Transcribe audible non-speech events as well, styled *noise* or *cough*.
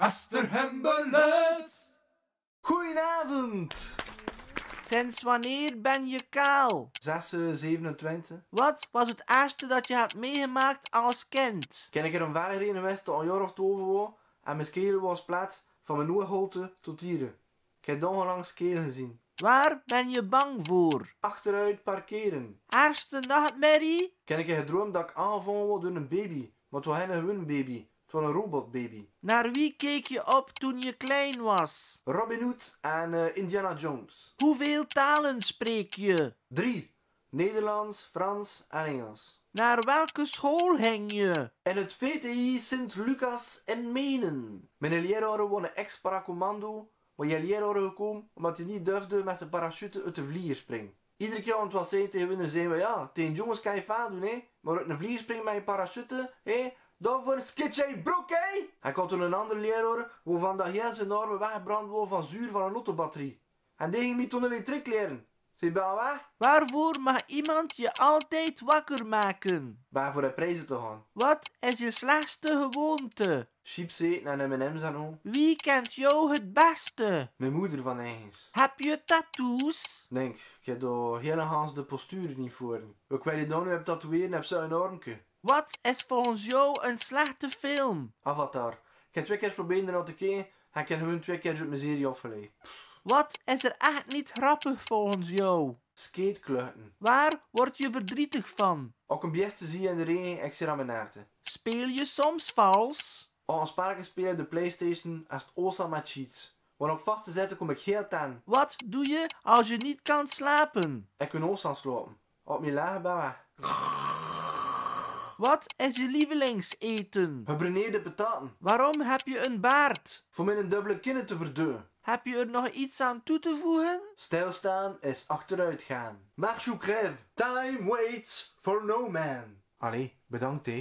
Aster Goedenavond! Sinds wanneer ben je kaal? 6, 27. Eh, wat was het eerste dat je hebt meegemaakt als kind? Ken ik er een verder in wist dat een jaar of twee en mijn keel was plat van mijn oogholte tot hier. Ik heb dan langs keel gezien. Waar ben je bang voor? Achteruit parkeren. Eerste nachtmerrie? Ken ik een gedroomd dat ik aangevangen word door een baby, wat we was geen baby van een robotbaby. Naar wie keek je op toen je klein was? Robin Hood en eh, Indiana Jones. Hoeveel talen spreek je? Drie. Nederlands, Frans en Engels. Naar welke school hang je? In het VTI Sint-Lucas in Menen. Mijn leraren wonen ex-paracommando, maar je leraren gekomen omdat je niet durfde met zijn parachute uit de vlier springen. Iedere keer want het was tegen winnen zijn we ja, tegen jongens kan je vaak doen hè, maar uit een vlier springen met je parachute hè, Daarvoor is jij broek, hé? Hij had toen een andere leraar, waarvan dat Jens enorme wegbrand was van zuur van een autobatterie. En die ging mij toen elektriek leren. Zie je weg? Waarvoor mag iemand je altijd wakker maken? Waarvoor voor de prijzen te gaan. Wat is je slechtste gewoonte? Chips eten en M&M's en al. Wie kent jou het beste? Mijn moeder van eens. Heb je tattoos? Denk, ik heb daar helemaal de postuur niet voor. Ik weet je dan nu heb tatoeëren, heb ze een enorme. Wat is volgens jou een slechte film? Avatar. Ik heb twee keer proberen ernaar te kijken en ik heb gewoon twee keer uit mijn serie afgeleid. Wat is er echt niet grappig volgens jou? Skatekluchten. Waar word je verdrietig van? Ook een beste zie in de regen ik zit aan mijn naarten. Speel je soms vals? Oh, een spelen de Playstation als het osa met cheats. op vast te zetten kom ik heel ten. Wat doe je als je niet kan slapen? Ik kan aan slapen. Op mijn lage *laughs* Wat is je lievelingseten? Gebreneerde pataten. Waarom heb je een baard? Voor mijn dubbele kinnen te verdeuren. Heb je er nog iets aan toe te voegen? Stilstaan is achteruit gaan. Marche ou crève. Time waits for no man. Allee, bedankt hé.